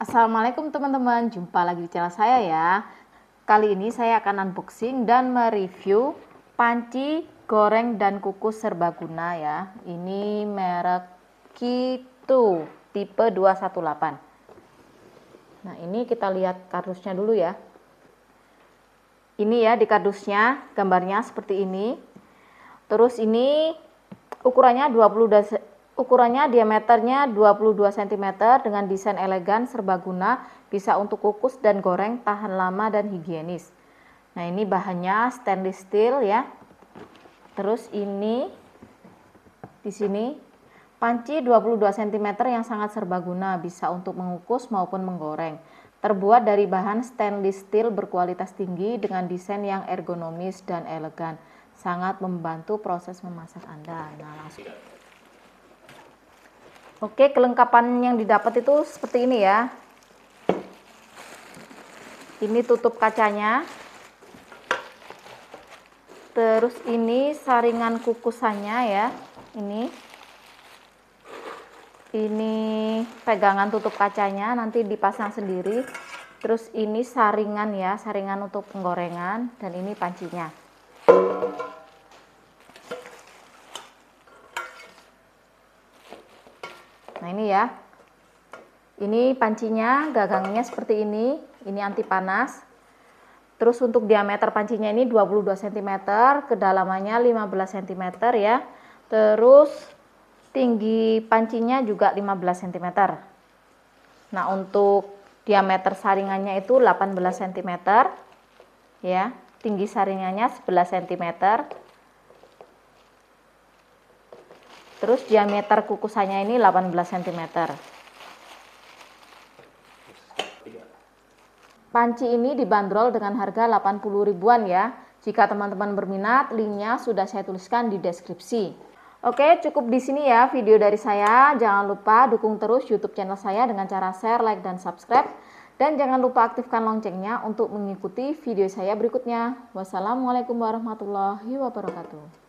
Assalamualaikum teman-teman, jumpa lagi di channel saya ya. Kali ini saya akan unboxing dan mereview panci goreng dan kukus serbaguna ya. Ini merek Kitu tipe 218. Nah ini kita lihat kardusnya dulu ya. Ini ya di kardusnya gambarnya seperti ini. Terus ini ukurannya 20 Ukurannya diameternya 22 cm dengan desain elegan serbaguna, bisa untuk kukus dan goreng, tahan lama dan higienis. Nah, ini bahannya stainless steel ya. Terus ini di sini panci 22 cm yang sangat serbaguna, bisa untuk mengukus maupun menggoreng. Terbuat dari bahan stainless steel berkualitas tinggi dengan desain yang ergonomis dan elegan. Sangat membantu proses memasak Anda. Nah, langsung Oke, kelengkapan yang didapat itu seperti ini ya. Ini tutup kacanya. Terus ini saringan kukusannya ya. Ini. Ini pegangan tutup kacanya nanti dipasang sendiri. Terus ini saringan ya, saringan untuk penggorengan dan ini pancinya. Nah ini ya. Ini pancinya, gagangnya seperti ini. Ini anti panas. Terus untuk diameter pancinya ini 22 cm, kedalamannya 15 cm ya. Terus tinggi pancinya juga 15 cm. Nah, untuk diameter saringannya itu 18 cm ya. Tinggi saringannya 11 cm. Terus diameter kukusannya ini 18 cm. Panci ini dibanderol dengan harga 80 ribuan ya. Jika teman-teman berminat, linknya sudah saya tuliskan di deskripsi. Oke, cukup di sini ya video dari saya. Jangan lupa dukung terus YouTube channel saya dengan cara share, like, dan subscribe. Dan jangan lupa aktifkan loncengnya untuk mengikuti video saya berikutnya. Wassalamualaikum warahmatullahi wabarakatuh.